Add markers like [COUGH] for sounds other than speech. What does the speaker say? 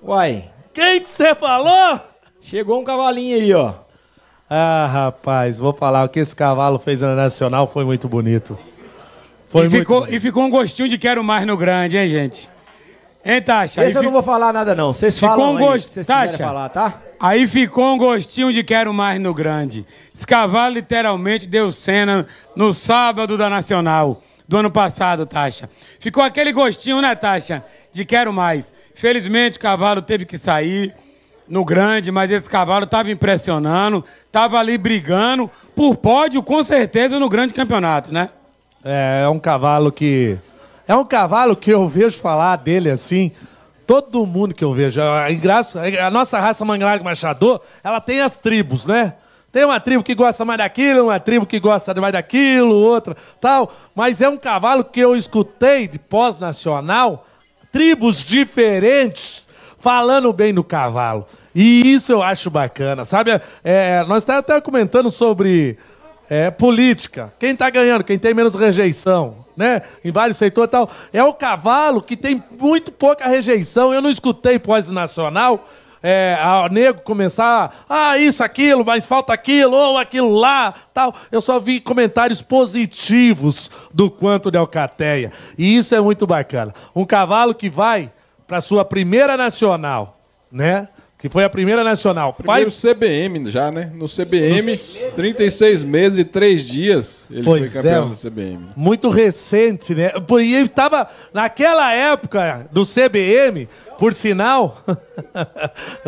Uai. Quem que você falou? Chegou um cavalinho aí, ó. Ah, rapaz, vou falar o que esse cavalo fez na Nacional foi muito bonito. Foi e, muito ficou, bonito. e ficou um gostinho de quero mais no grande, hein, gente? Hein, Tasha? Esse eu fico... não vou falar nada, não. Vocês falam um gost... vocês Tasha, falar, tá? Aí ficou um gostinho de quero mais no grande. Esse cavalo literalmente deu cena no sábado da Nacional do ano passado, Tasha. Ficou aquele gostinho, né, Tasha? De quero mais. Felizmente o cavalo teve que sair no grande, mas esse cavalo estava impressionando, estava ali brigando por pódio, com certeza, no grande campeonato, né? É, é um cavalo que. É um cavalo que eu vejo falar dele assim. Todo mundo que eu vejo. É, é a, é, a nossa raça Manglagre Machador, ela tem as tribos, né? Tem uma tribo que gosta mais daquilo, uma tribo que gosta mais daquilo, outra, tal. Mas é um cavalo que eu escutei de pós-nacional, tribos diferentes falando bem do cavalo. E isso eu acho bacana, sabe? É, nós estávamos até comentando sobre é, política. Quem está ganhando? Quem tem menos rejeição, né? Em vários setores e tal. É o cavalo que tem muito pouca rejeição. Eu não escutei pós-nacional é, a nego começar, ah, isso, aquilo, mas falta aquilo, ou aquilo lá, tal. Eu só vi comentários positivos do quanto de Alcateia. E isso é muito bacana. Um cavalo que vai para sua primeira nacional, né? que foi a primeira nacional. Primeiro Faz... CBM já, né? No CBM, no... 36 meses e 3 dias ele pois foi campeão é. do CBM. Muito recente, né? E ele estava naquela época do CBM, por sinal... [LAUGHS]